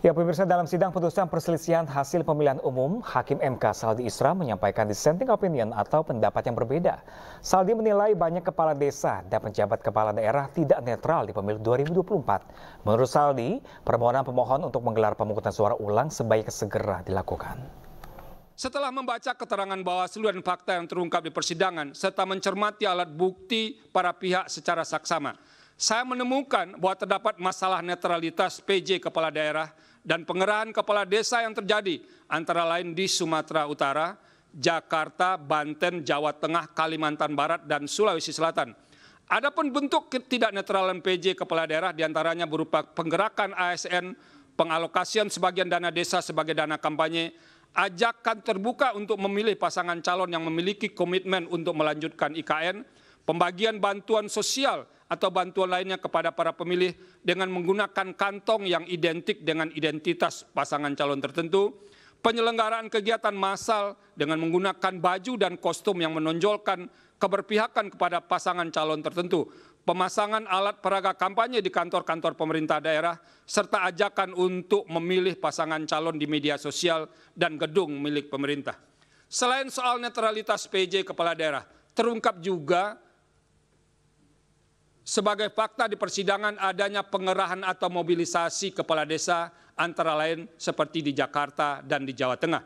Ya pemirsa dalam sidang putusan perselisihan hasil pemilihan umum, Hakim MK Saldi Isra menyampaikan dissenting opinion atau pendapat yang berbeda. Saldi menilai banyak kepala desa dan pejabat kepala daerah tidak netral di pemilu 2024. Menurut Saldi, permohonan pemohon untuk menggelar pemungutan suara ulang sebaiknya segera dilakukan. Setelah membaca keterangan Bawaslu dan fakta yang terungkap di persidangan, serta mencermati alat bukti para pihak secara saksama, saya menemukan bahwa terdapat masalah netralitas PJ Kepala Daerah dan pengerahan kepala desa yang terjadi antara lain di Sumatera Utara, Jakarta, Banten, Jawa Tengah, Kalimantan Barat, dan Sulawesi Selatan. Adapun bentuk tidak netralan PJ kepala daerah diantaranya berupa penggerakan ASN, pengalokasian sebagian dana desa sebagai dana kampanye, ajakan terbuka untuk memilih pasangan calon yang memiliki komitmen untuk melanjutkan IKN, pembagian bantuan sosial atau bantuan lainnya kepada para pemilih dengan menggunakan kantong yang identik dengan identitas pasangan calon tertentu, penyelenggaraan kegiatan massal dengan menggunakan baju dan kostum yang menonjolkan keberpihakan kepada pasangan calon tertentu, pemasangan alat peraga kampanye di kantor-kantor pemerintah daerah, serta ajakan untuk memilih pasangan calon di media sosial dan gedung milik pemerintah. Selain soal netralitas PJ kepala daerah, terungkap juga sebagai fakta di persidangan adanya pengerahan atau mobilisasi kepala desa antara lain seperti di Jakarta dan di Jawa Tengah.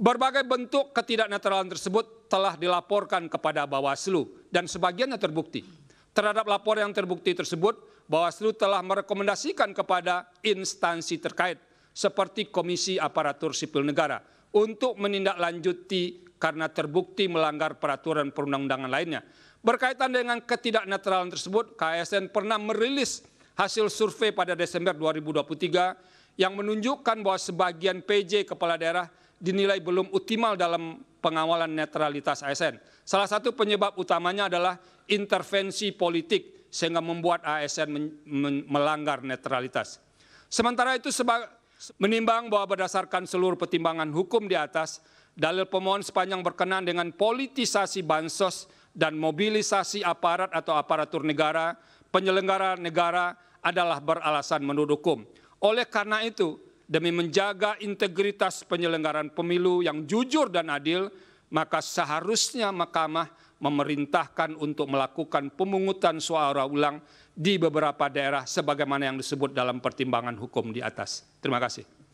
Berbagai bentuk ketidaknetralan tersebut telah dilaporkan kepada Bawaslu dan sebagiannya terbukti. Terhadap laporan yang terbukti tersebut, Bawaslu telah merekomendasikan kepada instansi terkait seperti Komisi Aparatur Sipil Negara untuk menindaklanjuti karena terbukti melanggar peraturan perundang-undangan lainnya Berkaitan dengan ketidaknetralan tersebut, KSN pernah merilis hasil survei pada Desember 2023 yang menunjukkan bahwa sebagian PJ kepala daerah dinilai belum optimal dalam pengawalan netralitas ASN. Salah satu penyebab utamanya adalah intervensi politik sehingga membuat ASN melanggar netralitas. Sementara itu menimbang bahwa berdasarkan seluruh pertimbangan hukum di atas, dalil pemohon sepanjang berkenan dengan politisasi bansos dan mobilisasi aparat atau aparatur negara, penyelenggara negara adalah beralasan menurut hukum. Oleh karena itu, demi menjaga integritas penyelenggaraan pemilu yang jujur dan adil, maka seharusnya mahkamah memerintahkan untuk melakukan pemungutan suara ulang di beberapa daerah sebagaimana yang disebut dalam pertimbangan hukum di atas. Terima kasih.